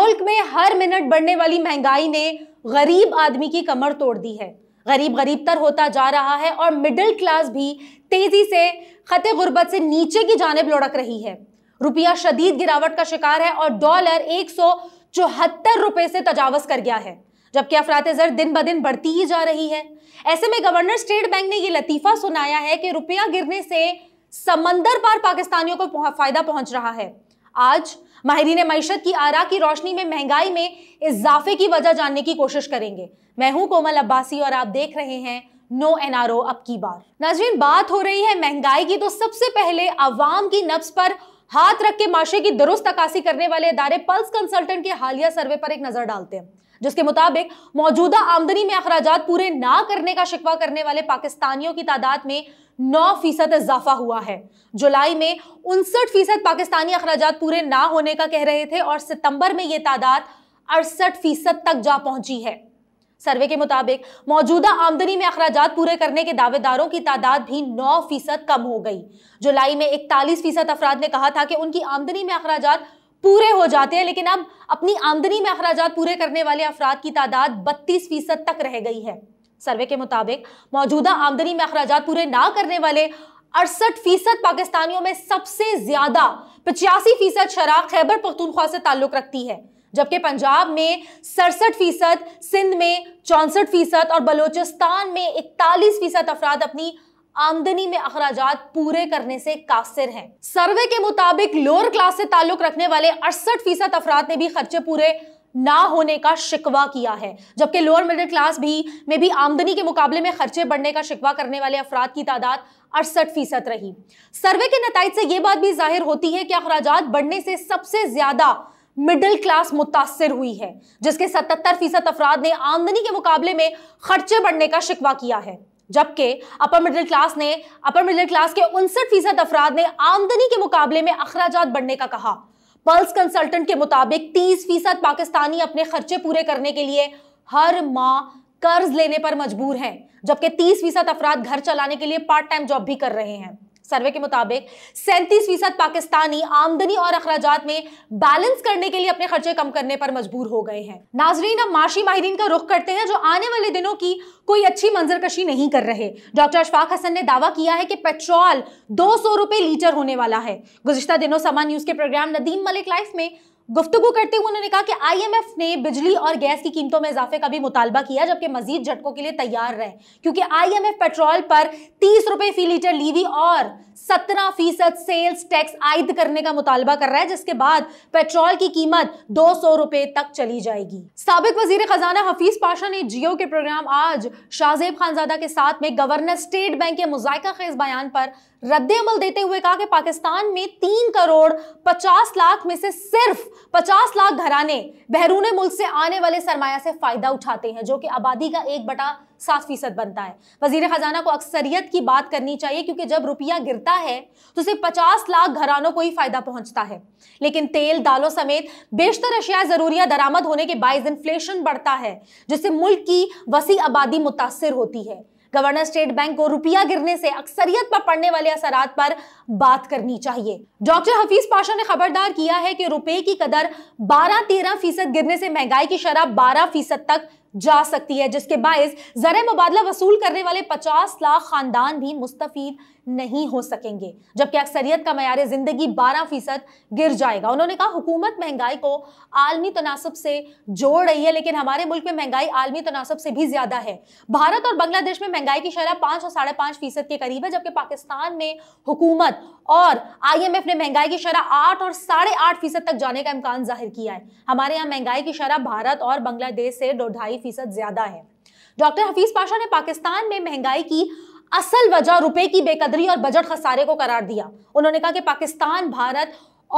मुल्क में हर मिनट बढ़ने वाली महंगाई ने गरीब आदमी की कमर तोड़ दी है गरीब गरीब तर होता जा रहा है और मिडिल क्लास भी तेज़ी से ख़त गुर्बत से नीचे की जानब लुढ़क रही है रुपया शदीद गिरावट का शिकार है और डॉलर एक सौ चौहत्तर रुपये से तजावज़ कर गया है जबकि अफरात ज़र दिन ब दिन बढ़ती ही जा रही है ऐसे में गवर्नर स्टेट बैंक ने यह लतीफ़ा सुनाया है कि रुपया गिरने से समंदर पार पाकिस्तानियों को फ़ायदा पहुंच रहा है आज माहरीन मीशत की आरा की रोशनी में महंगाई में इजाफे की वजह जानने की कोशिश करेंगे मैं हूं कोमल अब्बासी और आप देख रहे हैं नो एन आर ओ अब की बार नाजरीन बात हो रही है महंगाई की तो सबसे पहले अवाम की नब्स पर हाथ रख के माशे की दुरुस्त अक्सी करने वाले इदारे पल्स कंसल्टेंट के हालिया सर्वे पर एक नजर डालते हैं जिसके मुताबिक मौजूदा आमदनी में अखराज पूरे ना करने का शिकवा करने वाले पाकिस्तानियों की तादाद में नौ फीसद इजाफा हुआ है जुलाई में उनसठ फीसद पाकिस्तानी अखराज पूरे ना होने का कह रहे थे और सितंबर में ये तादाद अड़सठ फीसद तक जा पहुंची है सर्वे के मुताबिक मौजूदा आमदनी में अखराज पूरे करने के दावेदारों की तादाद भी 9 फीसद कम हो गई जुलाई में इकतालीस फीसद अफराद ने कहा था कि उनकी आमदनी में अखराज पूरे हो जाते हैं लेकिन अब अपनी आमदनी में अखराज पूरे करने वाले अफराद की तादाद बत्तीस फीसद तक रह गई है सर्वे के मुताबिक मौजूदा आमदनी में अखराज पूरे ना करने वाले अड़सठ फीसद पाकिस्तानियों में सबसे ज्यादा पचासी फीसद शराब खैबर पख्तूनख्वा से ताल्लुक रखती है जबकि पंजाब में सड़सठ फीसद सिंध में चौंसठ फीसद और बलोचिस्तान में इकतालीस फीसद अफराद अपनी आमदनी में अखराज पूरे करने से कासिर हैं। सर्वे के मुताबिक लोअर क्लास से ताल्लुक रखने वाले अड़सठ फीसद अफराद ने भी खर्चे पूरे ना होने का शिकवा किया है जबकि लोअर मिडिल क्लास भी में भी आमदनी के मुकाबले में खर्चे बढ़ने का शिकवा करने वाले अफराद की तादाद अड़सठ फीसद रही सर्वे के नतज से यह बात भी जाहिर होती है कि अखराज बढ़ने से सबसे ज्यादा मिडिल क्लास मुतासर हुई है जिसके 77 फीसद अफराद ने आमदनी के मुकाबले में खर्चे बढ़ने का शिकवा किया है जबकि अपर मिडिल क्लास ने अपर मिडिल क्लास के उनसठ फीसद अफराद ने आमदनी के मुकाबले में अखराज बढ़ने का कहा पल्स कंसल्टेंट के मुताबिक 30 फीसद पाकिस्तानी अपने खर्चे पूरे करने के लिए हर माह कर्ज लेने पर मजबूर हैं जबकि 30 फीसद अफराद घर चलाने के लिए पार्ट टाइम जॉब भी कर रहे हैं सर्वे के मुताबिक सैंतीस फीसद पाकिस्तानी आमदनी और अखराज में बैलेंस करने के लिए अपने खर्चे कम करने पर मजबूर हो गए हैं नाजरीन अब माशी माहरीन का रुख करते हैं जो आने वाले दिनों की कोई अच्छी मंजरकशी नहीं कर रहे डॉक्टर अशफाक हसन ने दावा किया है कि पेट्रोल दो सौ रुपए लीटर होने वाला है गुजशत दिनों समा न्यूज के प्रोग्राम नदीम मलिक लाइफ में गुफ्तु करते हुए उन्होंने कहा कि आईएमएफ ने बिजली और गैस की कीमतों में इजाफे का भी मुतालबा किया जबकि मजीद झटकों के लिए तैयार रहे क्योंकि आईएमएफ पेट्रोल पर तीस रुपए फी लीटर लीवी और सत्रह फीसद सेल्स टैक्स आयद करने का मुतालबा कर रहा है जिसके बाद पेट्रोल की कीमत दो सौ रुपए तक चली जाएगी सबक वजीर खजाना हफीज पाशा ने जियो के प्रोग्राम आज शाहजेब खानजादा के साथ में गवर्नर स्टेट बैंक के मुजायका खेज बयान पर रद्द अमल देते हुए कहा कि पाकिस्तान में तीन करोड़ पचास लाख में से सिर्फ पचास लाख घराने बहरून मुल्क से आने वाले सरमाया से फायदा उठाते हैं जो कि आबादी का एक बटा सात फीसद बनता है वजीर खजाना को अक्सरियत की बात करनी चाहिए क्योंकि जब रुपया गिरता है तो सिर्फ पचास लाख घरानों को ही फायदा पहुंचता है लेकिन तेल दालों समेत बेशतर अशिया जरूरिया दरामद होने के बायस इन्फ्लेशन बढ़ता है जिससे मुल्क की वसी आबादी मुतासर होती है गवर्नर स्टेट बैंक को रुपया गिरने से अक्सरियत पर पड़ने वाले असर पर बात करनी चाहिए डॉक्टर हफीज पाशा ने खबरदार किया है कि रुपये की कदर बारह तेरह फीसद गिरने से महंगाई की शराब बारह फीसद तक जा सकती है जिसके बायस ज़र मुबादला वसूल करने वाले 50 लाख खानदान भी मुस्तफ़ नहीं हो सकेंगे जबकि अक्सरियत का मैार ज़िंदगी 12 फीसद गिर जाएगा उन्होंने कहा हुकूमत महंगाई को आलमी तनासब से जोड़ रही है लेकिन हमारे मुल्क में महंगाई आलमी तनासब से भी ज़्यादा है भारत और बांग्लादेश में महंगाई की शरह पाँच और साढ़े पाँच फीसद के करीब है जबकि पाकिस्तान में हुकूमत और आई एम एफ ने महंगाई की शरह आठ और साढ़े आठ फीसद तक जाने का इम्कान जाहिर किया है हमारे यहाँ महंगाई की शरह भारत और बांग्लादेश से दो ढाई फीसद ज्यादा है डॉक्टर हफीज पाशा ने पाकिस्तान में महंगाई की असल वजह रुपए की बेकदरी और बजट खसारे को करार दिया उन्होंने कहा कि पाकिस्तान भारत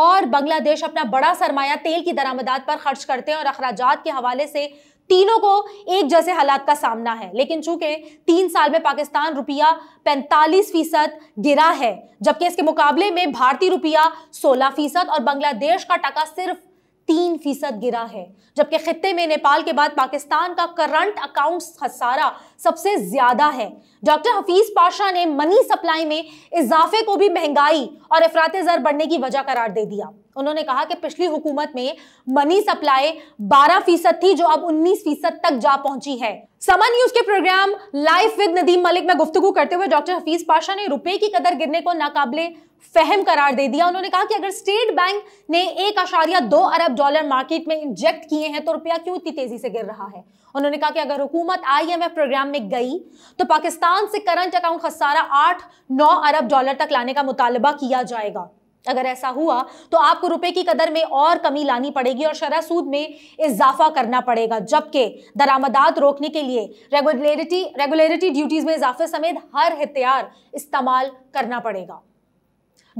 और बांग्लादेश अपना बड़ा सरमाया तेल की दरामदात पर खर्च करते हैं और अखराज के हवाले से तीनों को एक जैसे हालात का सामना है लेकिन चूंकि तीन साल में पाकिस्तान रुपया 45 फीसद गिरा है जबकि इसके मुकाबले में भारतीय रुपया 16 फीसद और बांग्लादेश का टका सिर्फ तीन फीसद गिरा है जबकि खत्ते में नेपाल के बाद पाकिस्तान का करंट अकाउंट खसारा सबसे ज्यादा है डॉक्टर हफीज पाशा ने मनी सप्लाई में इजाफे को भी महंगाई और अफरात जर बढ़ने की वजह करार दे दिया उन्होंने कहा कि पिछली हुकूमत में मनी सप्लाई 12 फीसद थी जो अब 19 फीसद तक जा पहुंची है समा न्यूज के program life with Nadeem Malik में गुफ्तु करते हुए डॉक्टर हफीज पाशा ने रुपए की कदर गिरने को नाकाबले फहम करार दे दिया उन्होंने कहा कि अगर स्टेट बैंक ने एक अशारिया दो अरब डॉलर मार्केट में इंजेक्ट किए हैं तो रुपया क्यों इतनी तेजी से गिर रहा है उन्होंने कहा कि अगर हुकूमत आईएमएफ प्रोग्राम में गई तो पाकिस्तान से करंट अकाउंट खसारा आठ नौ अरब डॉलर तक लाने का मुतालबा किया जाएगा अगर ऐसा हुआ तो आपको रुपए की कदर में और कमी लानी पड़ेगी और शरा सूद में इजाफा करना पड़ेगा जबकि दरामदात रोकने के लिए रेगुलरिटी रेगुलरिटी ड्यूटीज में इजाफे समेत हर हथियार इस्तेमाल करना पड़ेगा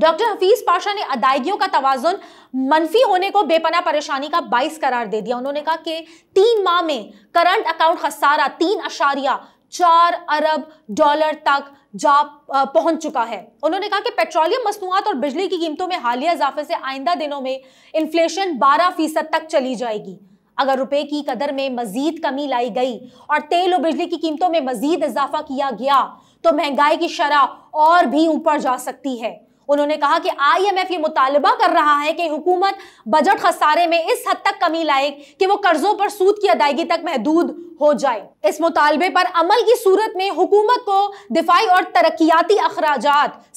डॉक्टर हफीज पाशा ने अदायगियों का तोज़ुन मनफी होने को बेपना परेशानी का बाइस करार दे दिया उन्होंने कहा कि तीन माह में करंट अकाउंट खसारा तीन अशारिया चार अरब डॉलर तक जा पहुंच चुका है उन्होंने कहा कि पेट्रोलियम मसनूआत और बिजली की कीमतों में हालिया इजाफे से आइंदा दिनों में इन्फ्लेशन 12 फीसद तक चली जाएगी अगर रुपए की कदर में मजीद कमी लाई गई और तेल और बिजली की कीमतों में मजीद इजाफा किया गया तो महंगाई की शरह और भी ऊपर जा सकती है उन्होंने कहा कि आईएमएफ ये मुतालबा कर रहा है कि हुकूमत बजट खसारे में इस हद तक कमी लाए कि वो कर्जों पर सूद की अदायगी तक महदूद हो जाए इस मुतालबे पर अमल की सूरत में हुकूमत को दिफाई और तरक्याती अखराज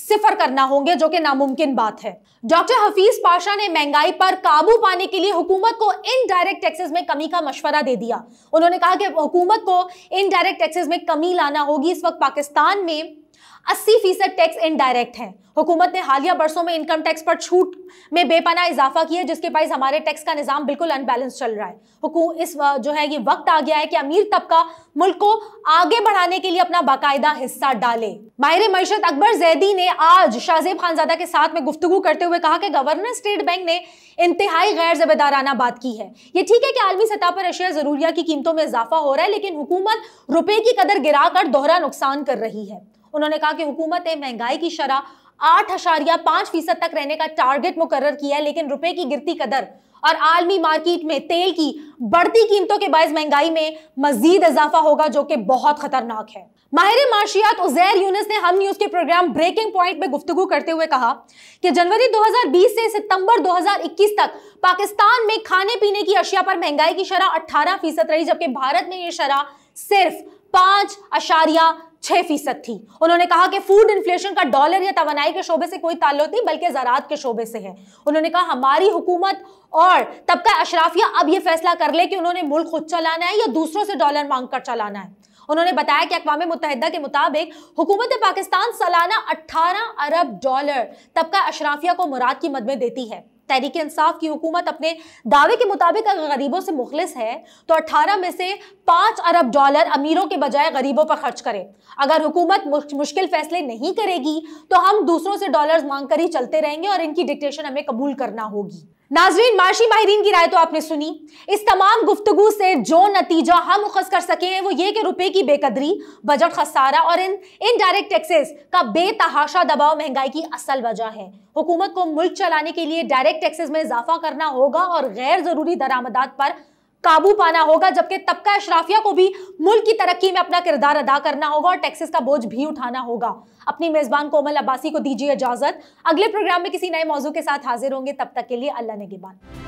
सिफर करना होंगे जो कि नामुमकिन बात है डॉक्टर हफीज पाशा ने महंगाई पर काबू पाने के लिए हुकूमत को इनडायरेक्ट टैक्सेस में कमी का मशवरा दे दिया उन्होंने कहा कि हुकूमत को इनडायरेक्ट टैक्सेस में कमी लाना होगी इस वक्त पाकिस्तान में अस्सी फीसद टैक्स इनडायरेक्ट है हुकूमत ने हालिया बरसों में इनकम टैक्स पर छूट में बेपना इजाफा किया है जिसके पास हमारे टैक्स का निज़ाम बिल्कुल अनबैलेंस चल रहा है हुकूम इस जो है ये वक्त आ गया है कि अमीर तबका मुल्क को आगे बढ़ाने के लिए अपना बाकायदा हिस्सा डाले माहिर मीशत अकबर जैदी ने आज शाहजेब खानजादा के साथ में गुफ्तु करते हुए कहा कि गवर्नर स्टेट बैंक ने इंतहाई गैर जिम्मेदाराना बात की है ये ठीक है कि आलमी सतह पर अशिया जरूरिया की कीमतों में इजाफा हो रहा है लेकिन हुकूमत रुपए की कदर गिराकर दोहरा नुकसान कर रही है उन्होंने कहा कि हुकूमत ने महंगाई की शरह आठ अशारिया पांच फीसद तक रहने का टारगेट मुकर किया है लेकिन रुपए की गिरती कदर और आलमी मार्केट में तेल की बढ़ती कीमतों के बायस महंगाई में मजीद इजाफा होगा जो कि बहुत खतरनाक है माहिर माशियात उजैर यूनिस ने हम न्यूज के प्रोग्राम ब्रेकिंग पॉइंट में गुफ्तु करते हुए कहा कि जनवरी 2020 से सितंबर 2021 तक पाकिस्तान में खाने पीने की अशिया पर महंगाई की शरह 18 फीसद रही जबकि भारत में यह शरह सिर्फ पांच अशारिया छह फीसद थी उन्होंने कहा कि फूड इन्फ्लेशन का डॉलर या तवनाई के शोबे से कोई ताल्लुक नहीं बल्कि ज़रात के शोबे से है उन्होंने कहा हमारी हुकूमत और तबका अशराफिया अब ये फैसला कर ले कि उन्होंने मुल्क खुद चलाना है या दूसरों से डॉलर मांग कर चलाना है उन्होंने बताया कि अकवा मुतहदा के मुताबिक हुकूमत पाकिस्तान सालाना अट्ठारह अरब डॉलर तबका अशराफिया को मुराद की मद में देती है तहरीक इंसाफ की हुकूमत अपने दावे के मुताबिक अगर गरीबों से मुखलिस है तो 18 में से 5 अरब डॉलर अमीरों के बजाय गरीबों पर खर्च करें अगर हुकूमत मुश्किल फैसले नहीं करेगी तो हम दूसरों से डॉलर्स मांग कर ही चलते रहेंगे और इनकी डिक्टेशन हमें कबूल करना होगी नाजरीन माशी माहरीन की राय तो आपने सुनी इस तमाम गुफ्तु से जो नतीजा हम मुखज कर सके हैं वो ये कि रुपए की बेकदरी बजट खसारा और इन इनडायरेक्ट टैक्सेस का बेतहाशा दबाव महंगाई की असल वजह है हुकूमत को मुल्क चलाने के लिए डायरेक्ट टैक्सेस में इजाफा करना होगा और गैर ज़रूरी दरामदात पर काबू पाना होगा जबकि तबका अशराफिया को भी मुल्क की तरक्की में अपना किरदार अदा करना होगा और टैक्सेस का बोझ भी उठाना होगा अपनी मेज़बान कोमल अब्बासी को दीजिए इजाज़त अगले प्रोग्राम में किसी नए मौजू के साथ हाजिर होंगे तब तक के लिए अल्लाह ने